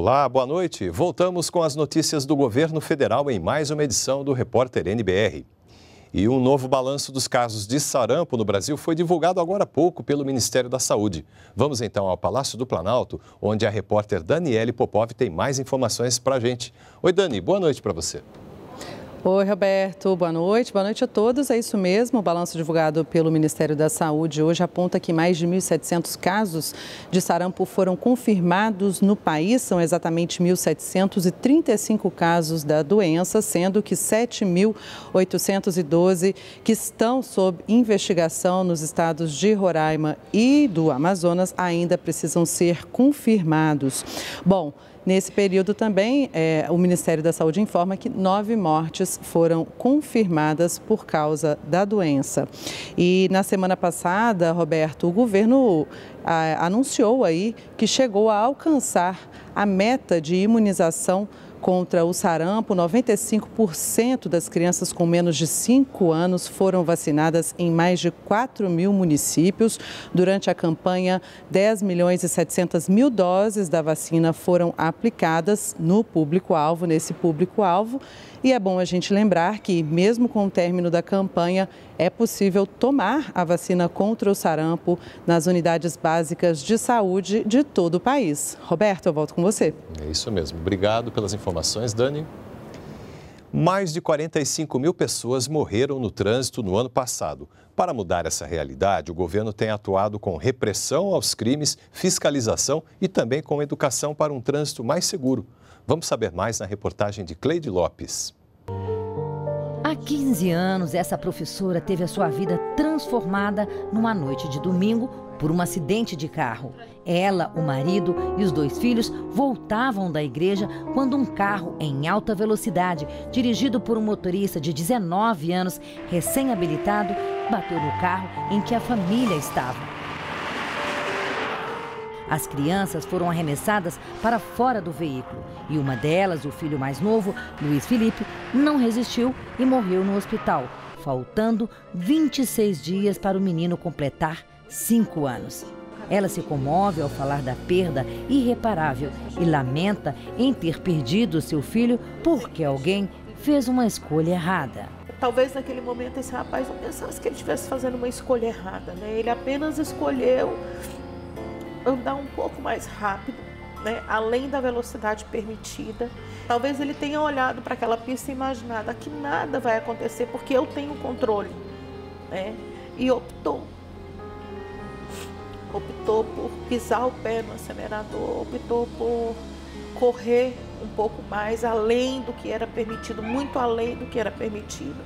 Olá, boa noite. Voltamos com as notícias do governo federal em mais uma edição do Repórter NBR. E um novo balanço dos casos de sarampo no Brasil foi divulgado agora há pouco pelo Ministério da Saúde. Vamos então ao Palácio do Planalto, onde a repórter Daniele Popov tem mais informações para a gente. Oi, Dani, boa noite para você. Oi, Roberto. Boa noite. Boa noite a todos. É isso mesmo. O balanço divulgado pelo Ministério da Saúde hoje aponta que mais de 1.700 casos de sarampo foram confirmados no país. São exatamente 1.735 casos da doença, sendo que 7.812 que estão sob investigação nos estados de Roraima e do Amazonas ainda precisam ser confirmados. Bom, Nesse período também, é, o Ministério da Saúde informa que nove mortes foram confirmadas por causa da doença. E na semana passada, Roberto, o governo a, anunciou aí que chegou a alcançar a meta de imunização contra o sarampo, 95% das crianças com menos de 5 anos foram vacinadas em mais de 4 mil municípios. Durante a campanha, 10 milhões e 700 mil doses da vacina foram aplicadas no público-alvo, nesse público-alvo. E é bom a gente lembrar que, mesmo com o término da campanha, é possível tomar a vacina contra o sarampo nas unidades básicas de saúde de todo o país. Roberto, eu volto com você. É isso mesmo. Obrigado pelas informações informações, Dani. Mais de 45 mil pessoas morreram no trânsito no ano passado. Para mudar essa realidade, o governo tem atuado com repressão aos crimes, fiscalização e também com educação para um trânsito mais seguro. Vamos saber mais na reportagem de Cleide Lopes. Há 15 anos, essa professora teve a sua vida transformada numa noite de domingo por um acidente de carro. Ela, o marido e os dois filhos voltavam da igreja quando um carro em alta velocidade, dirigido por um motorista de 19 anos, recém-habilitado, bateu no carro em que a família estava. As crianças foram arremessadas para fora do veículo e uma delas, o filho mais novo, Luiz Felipe, não resistiu e morreu no hospital, faltando 26 dias para o menino completar cinco anos. Ela se comove ao falar da perda irreparável e lamenta em ter perdido seu filho porque alguém fez uma escolha errada. Talvez naquele momento esse rapaz não pensasse que ele estivesse fazendo uma escolha errada, né? Ele apenas escolheu andar um pouco mais rápido, né? Além da velocidade permitida. Talvez ele tenha olhado para aquela pista e imaginado que nada vai acontecer porque eu tenho controle, né? E optou optou por pisar o pé no acelerador, optou por correr um pouco mais além do que era permitido, muito além do que era permitido.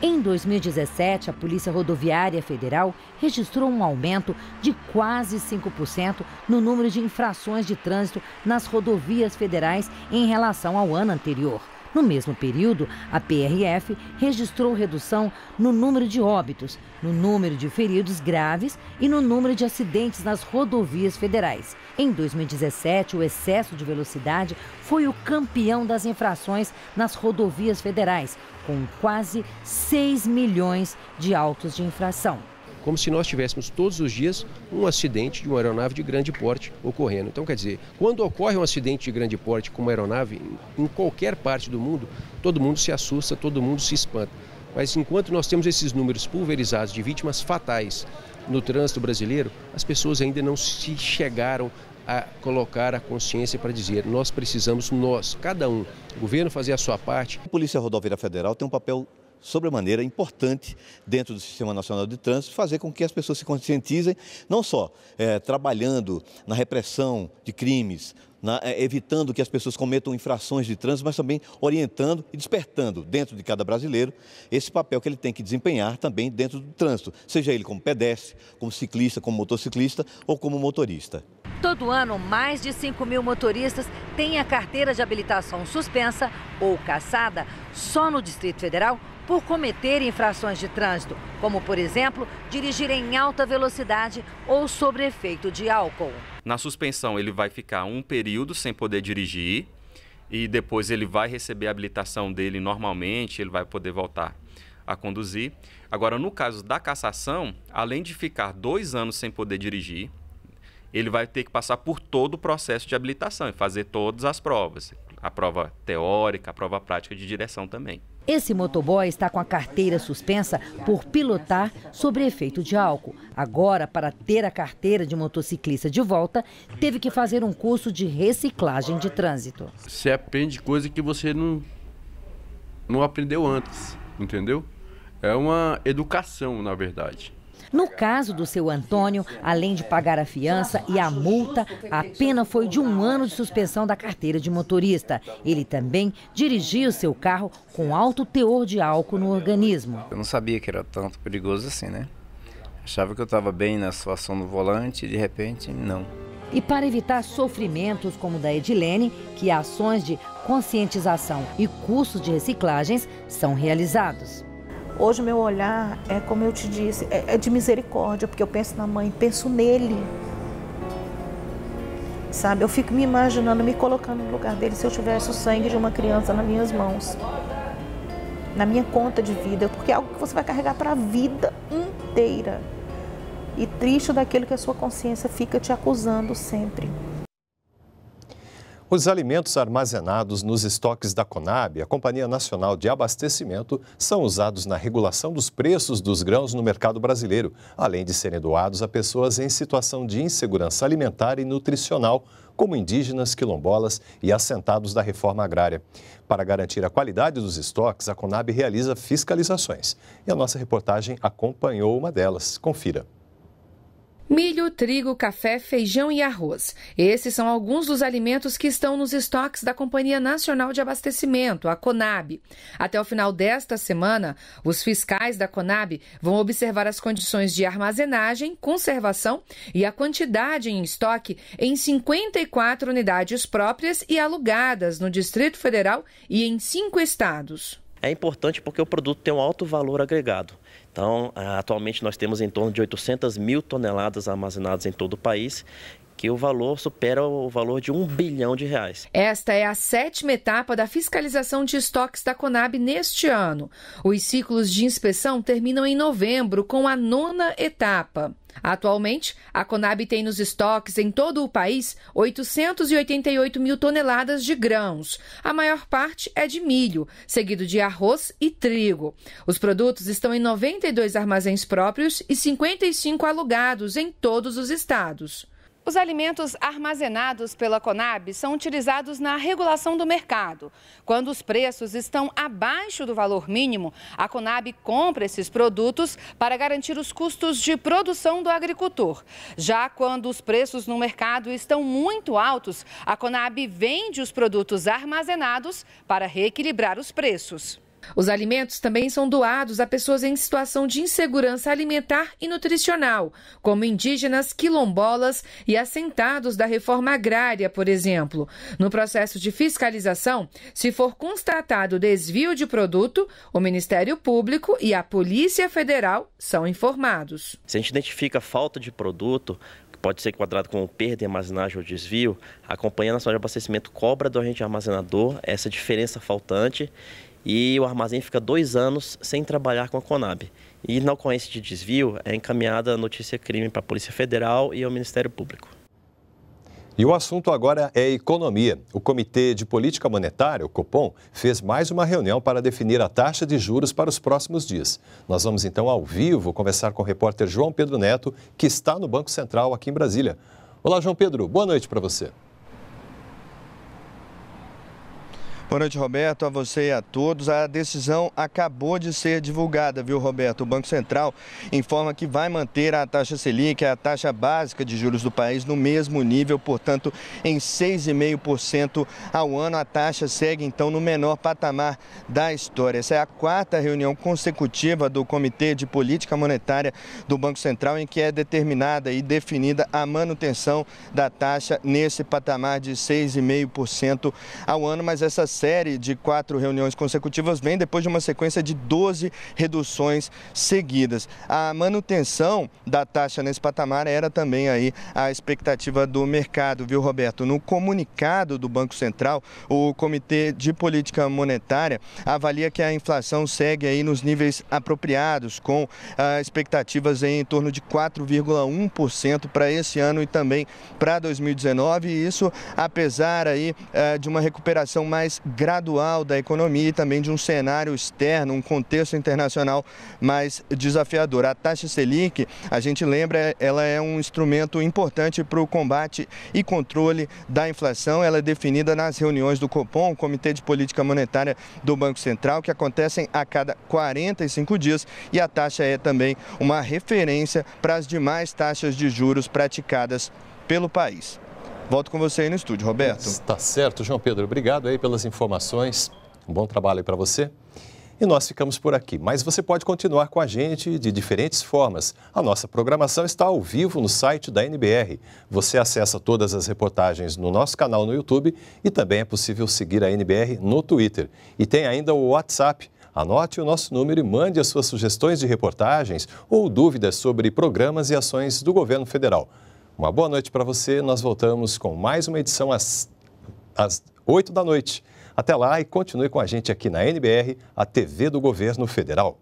Em 2017, a Polícia Rodoviária Federal registrou um aumento de quase 5% no número de infrações de trânsito nas rodovias federais em relação ao ano anterior. No mesmo período, a PRF registrou redução no número de óbitos, no número de feridos graves e no número de acidentes nas rodovias federais. Em 2017, o excesso de velocidade foi o campeão das infrações nas rodovias federais, com quase 6 milhões de autos de infração como se nós tivéssemos todos os dias um acidente de uma aeronave de grande porte ocorrendo. Então, quer dizer, quando ocorre um acidente de grande porte com uma aeronave em qualquer parte do mundo, todo mundo se assusta, todo mundo se espanta. Mas enquanto nós temos esses números pulverizados de vítimas fatais no trânsito brasileiro, as pessoas ainda não se chegaram a colocar a consciência para dizer: nós precisamos, nós, cada um, o governo fazer a sua parte. A Polícia Rodoviária Federal tem um papel sobremaneira importante dentro do Sistema Nacional de Trânsito, fazer com que as pessoas se conscientizem, não só é, trabalhando na repressão de crimes, na, eh, evitando que as pessoas cometam infrações de trânsito, mas também orientando e despertando dentro de cada brasileiro esse papel que ele tem que desempenhar também dentro do trânsito, seja ele como pedestre, como ciclista, como motociclista ou como motorista. Todo ano, mais de 5 mil motoristas têm a carteira de habilitação suspensa ou cassada só no Distrito Federal por cometer infrações de trânsito, como, por exemplo, dirigir em alta velocidade ou sobre efeito de álcool. Na suspensão, ele vai ficar um período sem poder dirigir e depois ele vai receber a habilitação dele normalmente, ele vai poder voltar a conduzir. Agora, no caso da cassação, além de ficar dois anos sem poder dirigir, ele vai ter que passar por todo o processo de habilitação e fazer todas as provas. A prova teórica, a prova prática de direção também. Esse motoboy está com a carteira suspensa por pilotar sobre efeito de álcool. Agora, para ter a carteira de motociclista de volta, teve que fazer um curso de reciclagem de trânsito. Você aprende coisa que você não, não aprendeu antes, entendeu? É uma educação, na verdade. No caso do seu Antônio, além de pagar a fiança e a multa, a pena foi de um ano de suspensão da carteira de motorista. Ele também dirigia o seu carro com alto teor de álcool no organismo. Eu não sabia que era tanto perigoso assim, né? Achava que eu estava bem na situação do volante e de repente, não. E para evitar sofrimentos como o da Edilene, que ações de conscientização e cursos de reciclagens são realizados. Hoje meu olhar é como eu te disse, é, é, de misericórdia, porque eu penso na mãe, penso nele. Sabe, eu fico me imaginando, me colocando no lugar dele se eu tivesse o sangue de uma criança nas minhas mãos. Na minha conta de vida, porque é algo que você vai carregar para a vida inteira. E triste daquele que a sua consciência fica te acusando sempre. Os alimentos armazenados nos estoques da Conab, a Companhia Nacional de Abastecimento, são usados na regulação dos preços dos grãos no mercado brasileiro, além de serem doados a pessoas em situação de insegurança alimentar e nutricional, como indígenas, quilombolas e assentados da reforma agrária. Para garantir a qualidade dos estoques, a Conab realiza fiscalizações. E a nossa reportagem acompanhou uma delas. Confira. Milho, trigo, café, feijão e arroz. Esses são alguns dos alimentos que estão nos estoques da Companhia Nacional de Abastecimento, a Conab. Até o final desta semana, os fiscais da Conab vão observar as condições de armazenagem, conservação e a quantidade em estoque em 54 unidades próprias e alugadas no Distrito Federal e em cinco estados é importante porque o produto tem um alto valor agregado. Então, atualmente nós temos em torno de 800 mil toneladas armazenadas em todo o país que o valor supera o valor de um bilhão de reais. Esta é a sétima etapa da fiscalização de estoques da Conab neste ano. Os ciclos de inspeção terminam em novembro, com a nona etapa. Atualmente, a Conab tem nos estoques em todo o país 888 mil toneladas de grãos. A maior parte é de milho, seguido de arroz e trigo. Os produtos estão em 92 armazéns próprios e 55 alugados em todos os estados. Os alimentos armazenados pela Conab são utilizados na regulação do mercado. Quando os preços estão abaixo do valor mínimo, a Conab compra esses produtos para garantir os custos de produção do agricultor. Já quando os preços no mercado estão muito altos, a Conab vende os produtos armazenados para reequilibrar os preços. Os alimentos também são doados a pessoas em situação de insegurança alimentar e nutricional, como indígenas, quilombolas e assentados da reforma agrária, por exemplo. No processo de fiscalização, se for constatado desvio de produto, o Ministério Público e a Polícia Federal são informados. Se a gente identifica falta de produto, pode ser enquadrado como perda, armazenagem ou desvio, a Companhia Nacional de Abastecimento cobra do agente armazenador essa diferença faltante e o armazém fica dois anos sem trabalhar com a Conab. E na ocorrência de desvio, é encaminhada a notícia crime para a Polícia Federal e ao Ministério Público. E o assunto agora é economia. O Comitê de Política Monetária, o Copom, fez mais uma reunião para definir a taxa de juros para os próximos dias. Nós vamos então ao vivo conversar com o repórter João Pedro Neto, que está no Banco Central aqui em Brasília. Olá, João Pedro, boa noite para você. Boa noite, Roberto, a você e a todos. A decisão acabou de ser divulgada, viu, Roberto? O Banco Central informa que vai manter a taxa Selic, a taxa básica de juros do país, no mesmo nível, portanto, em 6,5% ao ano. A taxa segue, então, no menor patamar da história. Essa é a quarta reunião consecutiva do Comitê de Política Monetária do Banco Central, em que é determinada e definida a manutenção da taxa nesse patamar de 6,5% ao ano, mas essa série de quatro reuniões consecutivas vem depois de uma sequência de 12 reduções seguidas. A manutenção da taxa nesse patamar era também aí a expectativa do mercado, viu, Roberto? No comunicado do Banco Central, o Comitê de Política Monetária avalia que a inflação segue aí nos níveis apropriados, com ah, expectativas em torno de 4,1% para esse ano e também para 2019, e isso apesar aí ah, de uma recuperação mais gradual da economia e também de um cenário externo, um contexto internacional mais desafiador. A taxa Selic, a gente lembra, ela é um instrumento importante para o combate e controle da inflação. Ela é definida nas reuniões do Copom, Comitê de Política Monetária do Banco Central, que acontecem a cada 45 dias e a taxa é também uma referência para as demais taxas de juros praticadas pelo país. Volto com você aí no estúdio, Roberto. Está certo, João Pedro. Obrigado aí pelas informações. Um bom trabalho aí para você. E nós ficamos por aqui, mas você pode continuar com a gente de diferentes formas. A nossa programação está ao vivo no site da NBR. Você acessa todas as reportagens no nosso canal no YouTube e também é possível seguir a NBR no Twitter. E tem ainda o WhatsApp. Anote o nosso número e mande as suas sugestões de reportagens ou dúvidas sobre programas e ações do governo federal. Uma boa noite para você. Nós voltamos com mais uma edição às, às 8 da noite. Até lá e continue com a gente aqui na NBR, a TV do Governo Federal.